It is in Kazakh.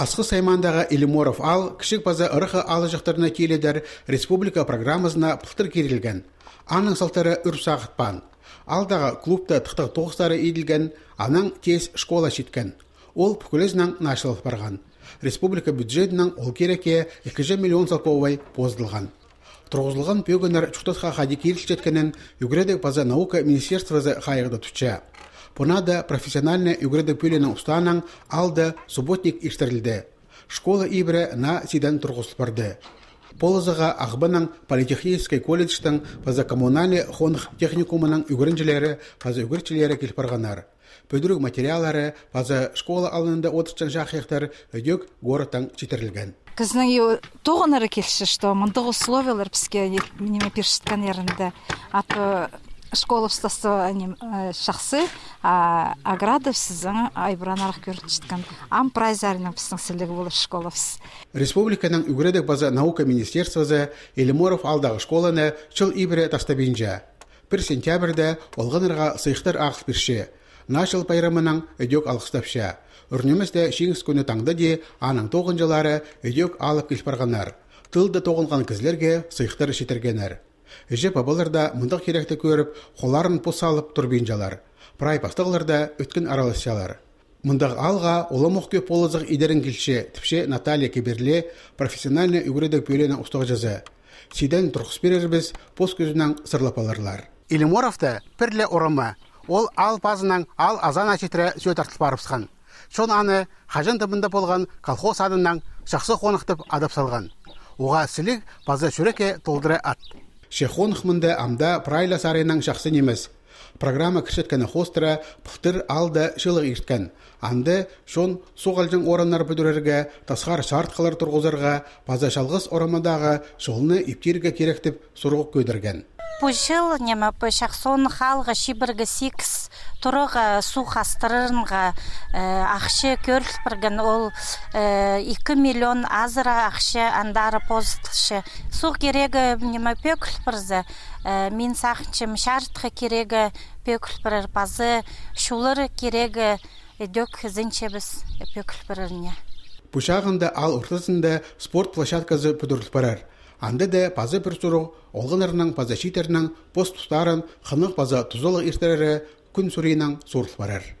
асқы саймандағы Илиморов ал кішік база ырықы алы жақтарына келедер республика программасына пылтыр керілген аның салтары үрп сағытпан алдағы клубта тұқтық тоғыстары еділген аның тез школа шеткен. ол пүкілізнан нашылып барған республика бюджетінің ол кереке 2 миллион салповой поздылған тұрғызылған пөгінер чухтатха хадикиль жеткенін югредек база наука министерство хайырда түтші. Понада профессиональная югреда на устанан алда субботник иштерлде. Школа ибре на сидан тұрғысып барды. Полызыға ақбының политехнический колледжтің паза коммунальный хонх техникумының үгірінжілері, паза келіп келпарғанар. Пөдірік материалары паза школа алынында отышчан жақияқтар өдек городтан жетірілген. Кызның тоғынары келші, что мұндық условиялар бізге неме школа в встаствованием э, а аграда сіздің айбранарық көрінішткін ам прайзарының біздің сілігі болып республика республиканың үгредек база наука министерствозы элиморов алдағы школаны чел ибре таштабинжа бір сентябрьде олғанырға сыйықтар ақс бірше начал пайрамының өдек алғыстапша үрнемізді шеңіс көні таңды де аның тоғын жылары алып келіп барғанар Тылды тоғылған кізлерге сыйықтар жетіргенер же да мындак көріп қоларын қоларын посалып тұрбен жалар прайпастыгыларда өткөн аралашалар алға олы мұқ көп олызық идерін келші, типше наталья кеберле профессиональны үгүрөдөк бөлені ұстығы жазы сиден туркус берербиз пост көзінің сырлапаларлар Илиморовты пірлі орама ол ал пазынан ал азан ашетірі сөйт артылып барыпсқан шон аны қажын табында болған колхоз анынан жақсы қонықтып адап салған оға сілік база шүреке толдыры ат Шехон хмында амда прайла сарайның жақсы немес. Программа кішіткені хостыра пұқтыр алда шылық ешткен. Анды шон соғалжың оранлар бүдірерге, тасқар шарт қылар паза шалғыс орамадағы шолны иптерге керектіп сұрғық көдірген пужыл нема шахсон халга шибіргі сикс тұрығы су ақшы акчы көрсберген ол 2 э, миллион азыра ақшы андары позытшы су кереге нема пөкүлберзе э, мен сахчым керегі кереге пөкүлбер базы шулыр керегі э, дөк зинчебиз пөкүлберне пушағында ал ұртысында спорт площадкасы пүдіріліп барар. Анды де пазы бір сұру, олғыларының паза шитерінің пост тұстарын қынық паза тұзылық иртерері күн сүрейінің сұрылып барар.